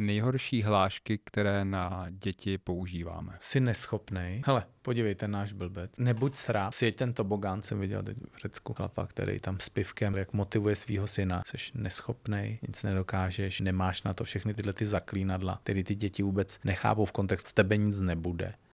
nejhorší hlášky, které na děti používáme. Jsi neschopnej. Hele, podívejte, náš blbec. Nebuď srá. Sjeď ten tobogán, jsem viděl teď v Řecku chlapa, který tam s pivkem, jak motivuje svého syna. Jsi neschopnej, nic nedokážeš, nemáš na to všechny tyhle ty zaklínadla, které ty děti vůbec nechápou v kontextu. Z tebe nic nebude.